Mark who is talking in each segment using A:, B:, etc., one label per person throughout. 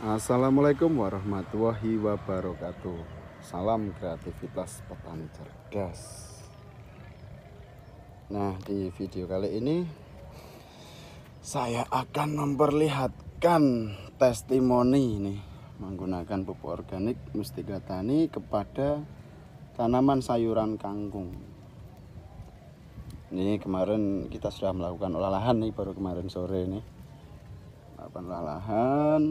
A: Assalamualaikum warahmatullahi wabarakatuh Salam kreativitas petani cerdas Nah di video kali ini Saya akan memperlihatkan testimoni ini Menggunakan pupuk organik mustika tani kepada tanaman sayuran kangkung Ini kemarin kita sudah melakukan olah lahan nih baru kemarin sore ini Lapan olahan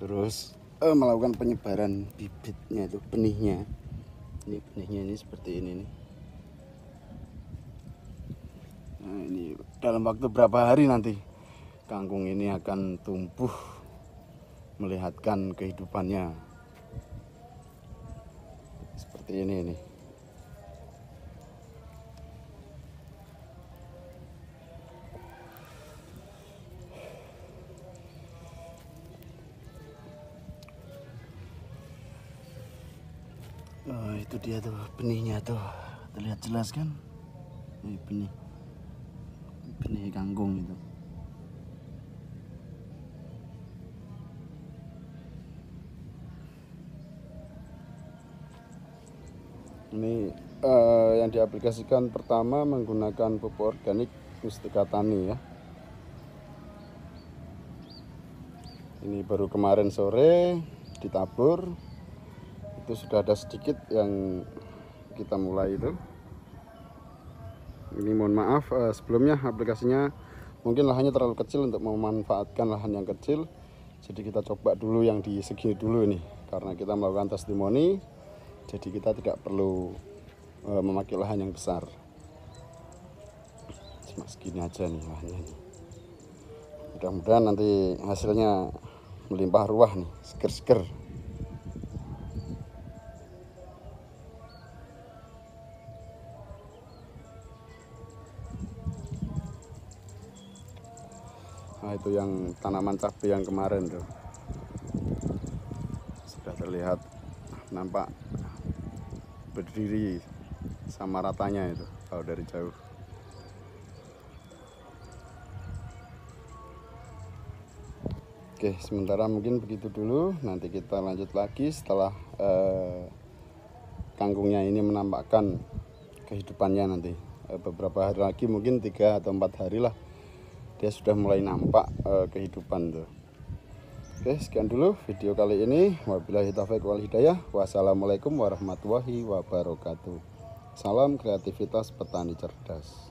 A: terus eh, melakukan penyebaran bibitnya itu benihnya ini benihnya ini seperti ini nih nah ini dalam waktu berapa hari nanti kangkung ini akan tumbuh melihatkan kehidupannya seperti ini nih Oh, itu dia tuh benihnya tuh. Terlihat jelas kan? Ini benih. Benih kangkung itu. Ini uh, yang diaplikasikan pertama menggunakan pupuk organik Mustika Tani ya. Ini baru kemarin sore ditabur itu sudah ada sedikit yang kita mulai itu ini mohon maaf uh, sebelumnya aplikasinya mungkin lahannya terlalu kecil untuk memanfaatkan lahan yang kecil jadi kita coba dulu yang di segini dulu ini karena kita melakukan testimoni jadi kita tidak perlu uh, memakai lahan yang besar cuma segini aja nih lahannya mudah-mudahan nanti hasilnya melimpah ruah nih seger-seger Nah itu yang tanaman cabai yang kemarin tuh Sudah terlihat nampak berdiri sama ratanya itu kalau dari jauh Oke sementara mungkin begitu dulu nanti kita lanjut lagi setelah eh, kangkungnya ini menampakkan kehidupannya nanti eh, beberapa hari lagi mungkin tiga atau empat hari lah dia sudah mulai nampak uh, kehidupan tuh Oke sekian dulu video kali ini wabillahi taufiq wal hidayah wassalamualaikum warahmatullahi wabarakatuh salam kreativitas petani cerdas